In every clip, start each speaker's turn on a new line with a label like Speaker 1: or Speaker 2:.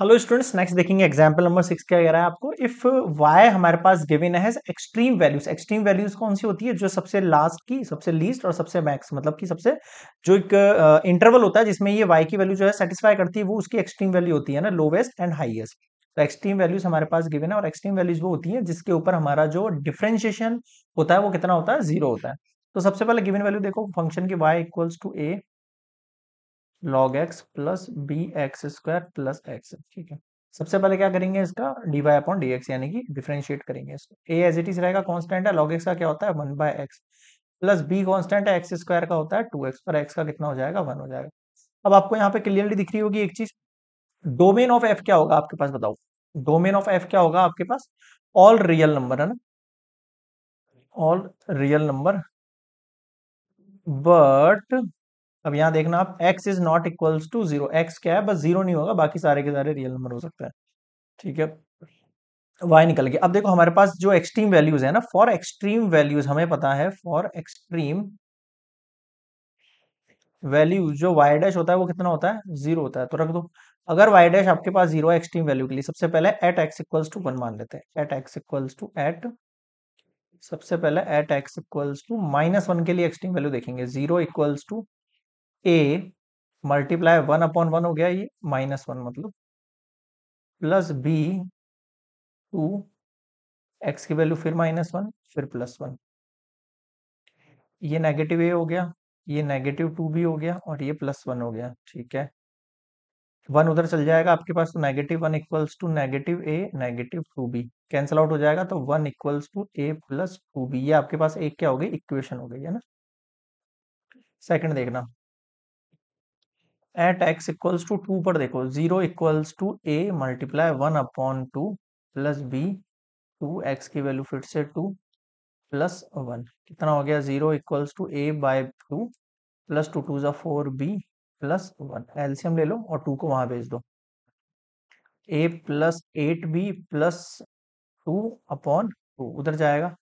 Speaker 1: hello students next देखेंगे example number six क्या कह रहा है आपको इफ वाई हमारे पास given has extreme values extreme values कौन सी होती है जो सबसे लास्ट की सबसे लीस्ट और सबसे मैक्स मतलब कि सबसे जो एक इंटरवल uh, होता है जिसमें ये वाई की वैल्यू जो है सेटिस्फाई करती है वो उसकी एक्सट्रीम वैल्यू होती है ना लोवेस्ट एंड हाइएस्ट तो एक्सट्रीम वैल्यूज हमारे पास गिवन है और एक्सट्रीम वैल्यूज वो होती है जिसके ऊपर हमारा जो डिफ्रेंशिएशन होता है वो कितना होता है जीरो होता है तो सबसे पहले गिवन वैल्यू देखो फंक्शन की y equals to a log x plus b x square plus x ठीक है सबसे पहले क्या करेंगे इसका d y upon d x यानी कि डिफ्रेंशिएट करेंगे इसको ए एज इट इज रहेगा कॉन्स्टेंट है लॉग एक्स का क्या होता है one by x plus b constant है एक्स स्क्वायर का होता है टू एक्स पर एक्स का कितना हो जाएगा वन हो जाएगा अब आपको यहाँ पे क्लियरली दिख रही होगी एक चीज डोमेन ऑफ एफ क्या होगा आपके पास बताओ डोमेन ऑफ एफ क्या होगा आपके पास ऑल रियल नंबर है ना ऑल रियल नंबर बट अब यहां देखना आप x is not equals to zero x क्या है बस जीरो नहीं होगा बाकी सारे के सारे रियल नंबर हो सकता है ठीक है y निकल गया अब देखो हमारे पास जो एक्सट्रीम वैल्यूज है ना फॉर एक्सट्रीम वैल्यूज हमें पता है फॉर एक्सट्रीम वैल्यूज जो y डैश होता है वो कितना होता है जीरो होता है तो रख दो अगर y डैश आपके पास जीरो एक्सट्रीम वैल्यू के लिए सबसे पहले at x equals to one मान लेते हैं at x equals to at सबसे पहले at x equals to minus one के लिए एक्सट्रीम वैल्यू देखेंगे zero equals to a multiply one upon one हो गया ये माइनस वन मतलब प्लस बी टू एक्स की वैल्यू फिर माइनस वन फिर प्लस वन ये नेगेटिव ए हो गया ये नेगेटिव टू भी हो गया और ये प्लस वन हो गया ठीक है वन उधर चल जाएगा आपके पास तो negative one equals to negative a negative two b cancel out हो जाएगा तो one equals to a plus two b ये आपके पास एक क्या हो गई इक्वेशन हो गई है ना सेकंड देखना at x equals to two पर देखो zero equals to a multiply one upon two plus b two x की वैल्यू फिर से टू प्लस वन कितना हो गया zero equals to a by two plus two two जो four b plus one LCM ले लो और टू को वहां भेज दो a plus eight b plus two upon two उधर जाएगा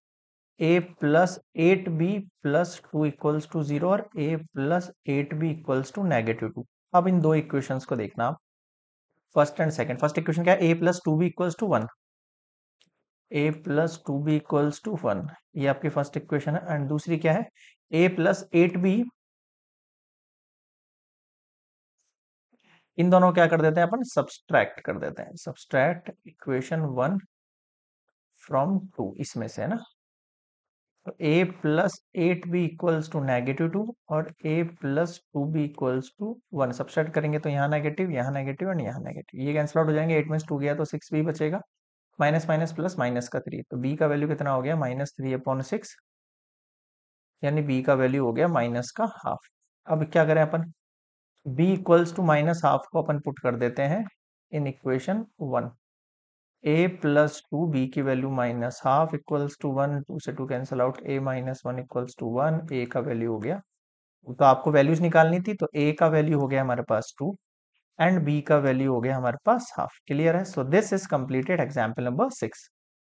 Speaker 1: a plus eight b plus two equals to zero और a plus eight b equals to negative two अब इन दो इक्वेशंस को देखना आप first and second first equation क्या है a plus two b equals to one a plus two b equals to one ये आपकी फर्स्ट इक्वेशन है एंड दूसरी क्या है ए प्लस एट बी इन दोनों क्या कर देते हैं अपन सब्सट्रैक्ट कर देते हैं subtract equation one from two इसमें से है ना तो a plus eight b equals to negative two और a plus two b equals to one subset करेंगे तो यहाँ नेगेटिव यहाँ नेगेटिव एंड यहाँ नेगेटिव ये कैंसिल आउट हो जाएंगे एट माइनस टू गया तो सिक्स भी बचेगा माइनस माइनस प्लस माइनस का थ्री तो b का वैल्यू कितना हो गया माइनस थ्री अपॉन सिक्स यानी b का वैल्यू हो गया माइनस का हाफ अब क्या करें अपन b equals to minus half को अपन पुट कर देते हैं in equation one a plus two b की value minus half equals to one two से two cancel out a minus one equals to one ए का वैल्यू हो गया तो आपको वैल्यूज निकालनी थी तो ए का वैल्यू हो गया हमारे पास टू एंड बी का वैल्यू हो गया हमारे पास हाफ क्लियर है so this is completed example number six